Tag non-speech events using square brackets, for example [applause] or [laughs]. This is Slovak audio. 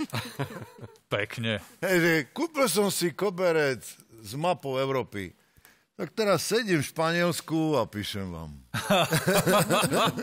[laughs] Pekne. Hej, že kúpil som si koberec s mapou Európy. Tak teraz sedím v Španielsku a píšem vám. [laughs]